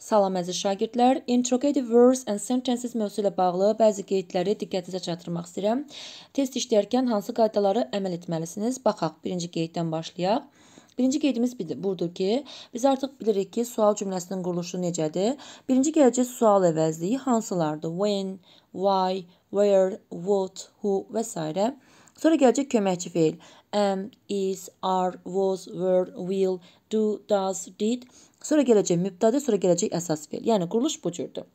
Salam əziz şagirdlər, interrogative verbs and sentences mövzusu ilə bağlı bəzi qeydləri diqqətinizə çatdırmaq istəyirəm. Test işləyərkən hansı qaydalara əməl etməlisiniz? Baxaq, birinci qeyddən başlayaq. Birinci qeydimiz budur ki, biz artıq bilirik ki, sual cümləsinin quruluşu necədir? Birinci gələcək sual əvəzliyi hansılardır? When, why, where, what, who və s. Sonra gələcək köməkçi feil. Am, is, are, was, were, will do, does, did. Sonra gələcək mübtədə, sonra gələcək əsas fiil. Yəni quruluş bu cürdür.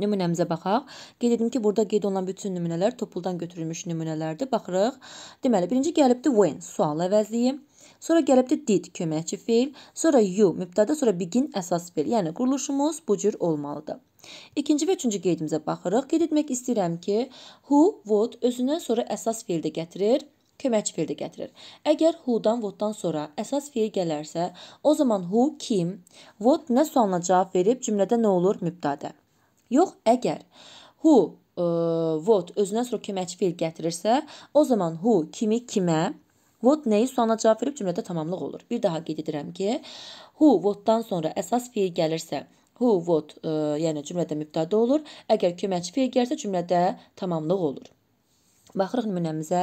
Nümunəmizə baxaq. Qeyd etdim ki, burada qeyd olunan bütün nümunələr topuldan götürülmüş nümunələrdir. Baxırıq. Deməli, birinci gəlibdi when, sual əvəzliyi. Sonra gəlibdi did, köməkçi fiil. Sonra you, mübtədə, sonra begin, əsas fiil. Yəni quruluşumuz bu cür olmalıdır. İkinci və üçüncü qeydimizə baxırıq. Qeyd etmək istəyirəm ki, who, what özünə sonra əsas fiildə gətirir kömək fiili gətirir. Əgər who-dan what-dan sonra əsas fiil gələrsə, o zaman who kim, what nə sualına cavab verib cümlədə nə olur mübtədə. Yox, əgər who ə, e, what özünə sonra kömək fiil gətirirsə, o zaman who kimi kimə, what nəyi sualına cavab verib cümlədə tamamlıq olur. Bir daha qeyd edirəm ki, who what-dan sonra əsas fiil gəlirsə, who what ə, e, yəni cümlədə mübtədə olur. Əgər kömək fiil gəlirsə cümlədə tamamlıq olur. Baxırıq nümunəmizə.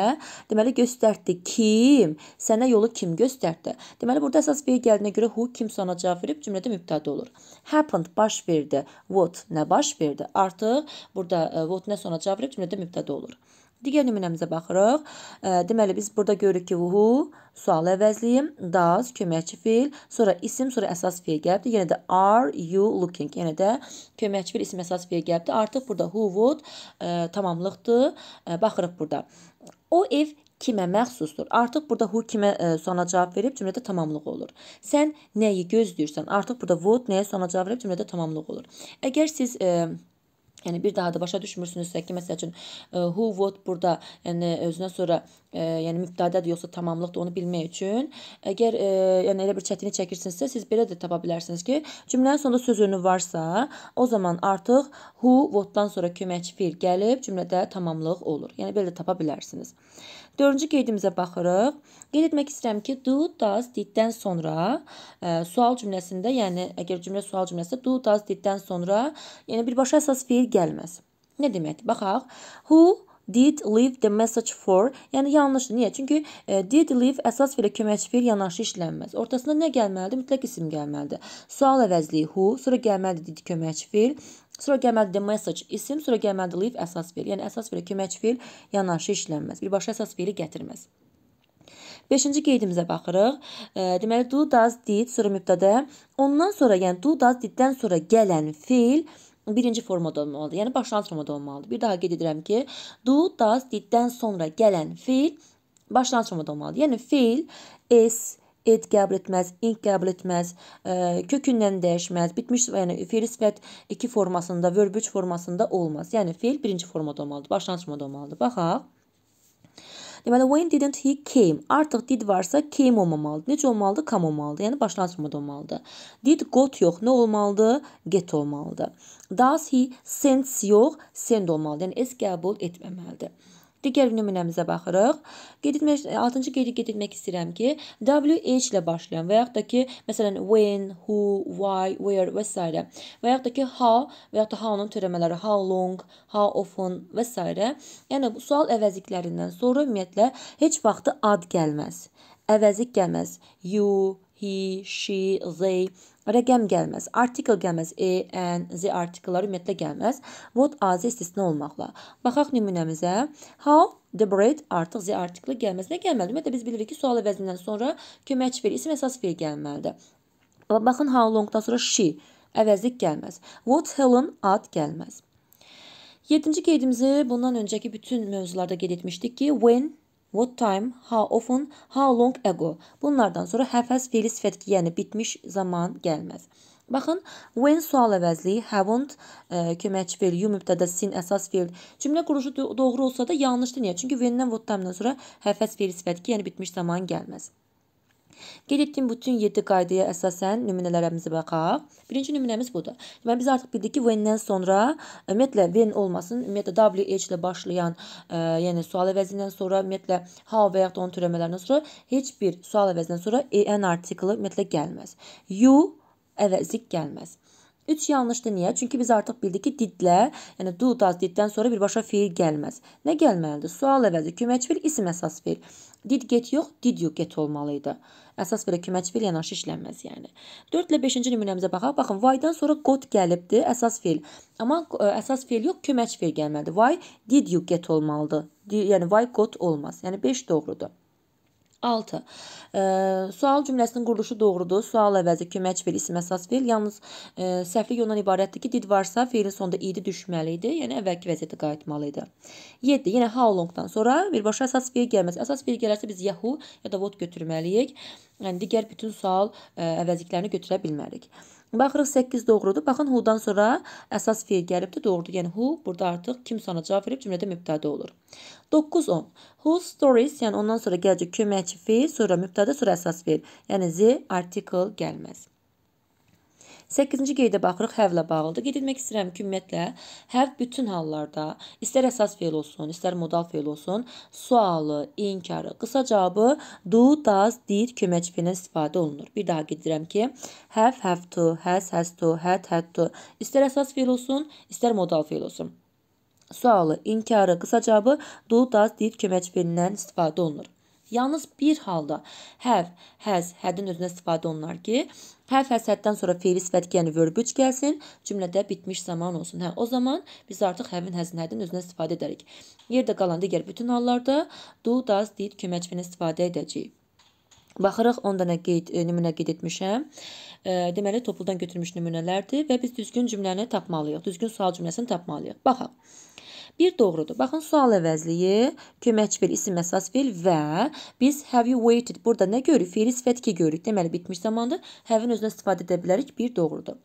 Deməli göstərdi kim? Sənə yolu kim göstərdi? Deməli burada əsas fiil gəldiyinə görə who kim sona cavab verib cümlədə mübtəda olur. Happened baş verdi. What nə baş verdi? Artıq burada e, what nə sona cavab verib cümlədə mübtəda olur. Digər nümunəmizə baxırıq. Deməli, biz burada görürük ki, who, sualı əvəzləyim, does, köməkçi fil, sonra isim, sonra əsas fil gəlibdir. Yenə yəni də are you looking, yenə yəni də köməkçi fil, isim, əsas fil gəlibdir. Artıq burada who would ə, tamamlıqdır. Ə, baxırıq burada. O ev kimə məxsusdur? Artıq burada who kimə ə, sona cavab verib cümlədə tamamlıq olur. Sən nəyi gözləyirsən? Artıq burada would nəyə sona cavab verib cümlədə tamamlıq olur. Əgər siz... Ə, Yəni bir daha da başa düşmürsünüzsə ki, məsəl üçün e, who what burada, yəni özünə sonra ə, e, yəni mübtədədir yoxsa tamamlıqdır onu bilmək üçün əgər ə, e, yəni elə bir çətinlik çəkirsinizsə, siz belə də tapa bilərsiniz ki, cümlənin sonunda söz önü varsa, o zaman artıq who what-dan sonra köməkçi fiil gəlib cümlədə tamamlıq olur. Yəni belə də tapa bilərsiniz. Dördüncü qeydimizə baxırıq. Qeyd etmək istəyirəm ki, do, does, did-dən sonra ə, e, sual cümləsində, yəni əgər cümlə sual cümləsində do, does, did-dən sonra, yəni birbaşa əsas fiil gəlməz. Nə deməkdir? Baxaq. Who did leave the message for? Yəni yanlışdır. Niyə? Çünki e, did leave əsas fiilə köməkçi fiil yanaşı işlənməz. Ortasında nə gəlməlidir? Mütləq isim gəlməlidir. Sual əvəzliyi who, sonra gəlməlidir did köməkçi fiil Sürəgəməlidir message isim, sürəgəməlidir live əsas fiil. Yəni əsas fiilə kömək fiil yanaşı işlənməz. Birbaşa əsas fiili gətirməz. Beşinci qeydimizə baxırıq. E, deməli, do, does, did sıra mübtədə. Ondan sonra, yəni do, does, diddən sonra gələn fiil birinci formada olmalıdır. Yəni başlanğıc formada olmalıdır. Bir daha qeyd edirəm ki, do, does, diddən sonra gələn fiil başlanğıc formada olmalıdır. Yəni fiil is, et qəbul etməz, ink qəbul etməz, ə, e, kökündən dəyişməz, bitmiş yəni feil sifət 2 formasında, verb 3 formasında olmaz. Yəni feil birinci formada olmalıdır, başlanğıc formada olmalıdır. Baxaq. Deməli when didn't he came? Artıq did varsa came olmamalıdır. Necə olmalıdır? Come olmalıdır. Yəni başlanğıc formada olmalıdır. Did got yox, nə olmalıdır? Get olmalıdır. Does he sends yox, send olmalıdır. Yəni es qəbul etməməlidir. Digər nümunəmizə baxırıq. Qeyd etmək 6-cı qeyd, qeyd etmək istəyirəm ki, WH ilə başlayan və yaxud da ki, məsələn when, who, why, where və s. və yaxud da ki how və yaxud da how-nun törəmələri how long, how often və s. Yəni bu sual əvəzliklərindən sonra ümumiyyətlə heç vaxtı ad gəlməz. Əvəzik gəlməz. You, he, she, they rəqəm gəlməz, article gəlməz, e, an, the artikellər ümumiyyətlə gəlməz. What az istisna olmaqla. Baxaq nümunəmizə. How the bread artıq the artikli gəlməz. Nə gəlməli? Ümumiyyətlə biz bilirik ki, sual əvəzindən sonra köməkçi fiil, isim əsas fiil gəlməlidir. Baxın how long-dan sonra she əvəzlik gəlməz. What Helen ad gəlməz. 7-ci qeydimizi bundan öncəki bütün mövzularda qeyd etmişdik ki, when What time, how often, how long ago. Bunlardan sonra həfəz feli sifətki, yəni bitmiş zaman gəlməz. Baxın, when sual əvəzliyi haven't ə, e, köməkçi fel, you mübtədə sin əsas fel. Cümlə quruluşu doğru olsa da yanlışdır. Niyə? Çünki when-dən what time-dan sonra həfəz feli sifətki, yəni bitmiş zaman gəlməz. Qeyd etdiyim bütün 7 qaydaya əsasən nümunələrimizə baxaq. Birinci nümunəmiz budur. Deməli biz artıq bildik ki, when-dən sonra e, ümumiyyətlə when olmasın, ümumiyyətlə wh ilə başlayan, ə, e, yəni sual əvəzindən sonra, ümumiyyətlə how və ya da onun törəmələrindən sonra heç bir sual əvəzindən sonra en artiklı ümumiyyətlə gəlməz. You əvəzi gəlməz. 3 yanlışdır. Niyə? Çünki biz artıq bildik ki, didlə, yəni do does diddən sonra birbaşa fiil gəlməz. Nə gəlməlidir? Sual əvəzi köməkçi fiil, isim əsas fiil. Did get yox, did you get olmalı idi. Əsas filə köməkçi fil yanaşı işlənməz, yəni. 4 ilə 5-ci nümunəmizə baxaq. Baxın, why-dan sonra got gəlibdi, əsas fil. Amma ə, e, əsas fil yox, köməkçi fil gəlməlidir. Why did you get olmalıdır. Di, yəni why got olmaz. Yəni 5 doğrudur. 6. E, sual cümləsinin quruluşu doğrudur. Sual əvəzi kömək fiil, isim əsas fiil. Yalnız e, səhvlik ondan ibarətdir ki, did varsa fiilin sonunda idi düşməli idi. Yəni əvvəlki vəziyyətə qayıtmalı idi. 7. Yenə how long-dan sonra birbaşa əsas fiil gəlməz. Əsas fiil gələrsə biz yahoo ya da what götürməliyik. Yəni digər bütün sual ə, əvəzliklərini götürə bilmərik. Baxırıq 8 doğrudur. Baxın who-dan sonra əsas fiil gəlibdir, doğrudur. Yəni who burada artıq kim sualına cavab verib cümlədə mübtədi olur. 9 10. Whose stories, yəni ondan sonra gələcək köməkçi fiil, sonra mübtədə, sonra əsas fiil. Yəni the article gəlməz. 8-ci qeydə baxırıq həvlə bağlıdır. Qeyd etmək istəyirəm ki, ümumiyyətlə həv bütün hallarda, istər əsas feil olsun, istər modal feil olsun, sualı, inkarı, qısa cavabı do, does, did köməkçi feilinə istifadə olunur. Bir daha qeyd edirəm ki, have, have to, has, has to, had, had to, istər əsas feil olsun, istər modal feil olsun. Sualı, inkarı, qısa cavabı do, does, did köməkçi feilindən istifadə olunur. Yalnız bir halda həv, həz, hədin özünə istifadə olunar ki, həv, həz, həddən sonra feil sifət yəni verb gəlsin, cümlədə bitmiş zaman olsun. Hə, o zaman biz artıq həvin, həzin, hədin özünə istifadə edərik. Yerdə qalan digər bütün hallarda do, does, did köməkçilinə istifadə edəcəyik. Baxırıq, 10 dənə qeyd, e, nümunə qeyd etmişəm. E, deməli, topuldan götürmüş nümunələrdir və biz düzgün cümləni tapmalıyıq. Düzgün sual cümləsini tapmalıyıq. Baxaq. Bir doğrudur. Baxın, sual əvəzliyi, kömək fiil, isim əsas fiil və biz have you waited burada nə görürük? Fiili sifət 2 görürük. Deməli, bitmiş zamanda have-in özünə istifadə edə bilərik. Bir doğrudur.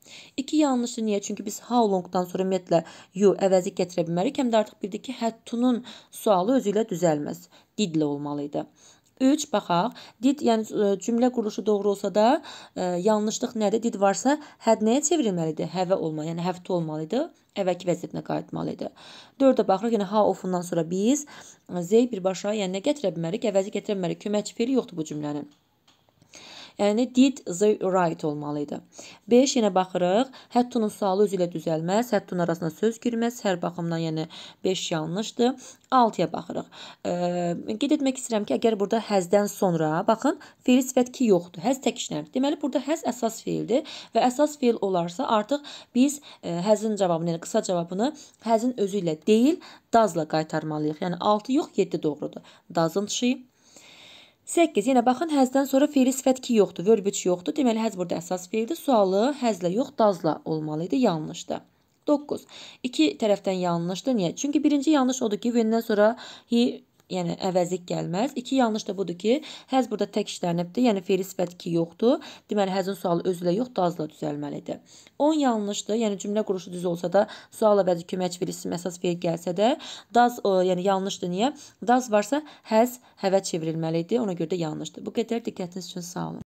2 yanlışdır. Niyə? Çünki biz how long-dan sonra ümumiyyətlə you əvəzi gətirə bilmərik. Həm də artıq bildik ki, had to-nun sualı özü ilə düzəlməz. Did-lə olmalı idi. 3 baxaq. Did, yəni e, cümlə quruluşu doğru olsa da, ə, e, yanlışlıq nədir? Did varsa, had nəyə çevrilməlidir? Have olmalı, yəni have to olmalı idi. Əvvəlki vəziyyətinə qayıtmalı idi. 4-ə baxırıq. Yəni ha ofundan sonra biz e, z birbaşa, yəni nə gətirə bilmərik? Əvəzi gətirə bilmərik. Köməkçi feili yoxdur bu cümlənin. Yəni did the right olmalı idi. 5 yenə baxırıq. Həttun sualı özü ilə düzəlməz, həttun arasına söz girməz. Hər baxımdan yəni 5 yanlışdır. 6-ya baxırıq. E, qeyd etmək istəyirəm ki, əgər burada həzdən sonra, baxın, feil sifət ki yoxdur. Həz tək işləmir. Deməli, burada həz əsas feildir və əsas feil olarsa, artıq biz e, həzin cavabını, yəni qısa cavabını həzin özü ilə deyil, dazla qaytarmalıyıq. Yəni 6 yox, 7 doğrudur. Doesn't she? 8. Yenə baxın, həzdən sonra fiili sifət ki yoxdur, verb 3 yoxdur. Deməli, həz burada əsas fiildir. Sualı həzlə yox, dazla olmalı idi. Yanlışdır. 9. İki tərəfdən yanlışdır. Niyə? Çünki birinci yanlış odur ki, when-dən sonra he yəni əvəzik gəlməz. 2 yanlış da budur ki, həz burada tək işlənibdir. Yəni fe'li sifət 2 yoxdur. Deməli həzin sualı özlə yox, dazla düzəlməlidir. 10 yanlışdır. Yəni cümlə quruluşu düz olsa da, sualla bəzi köməkçi fe'li əsas fe'l gəlsə də, daz ə, e, yəni yanlışdır. Niyə? Daz varsa həz həvə çevrilməli idi. Ona görə də yanlışdır. Bu qədər diqqətiniz üçün sağ olun.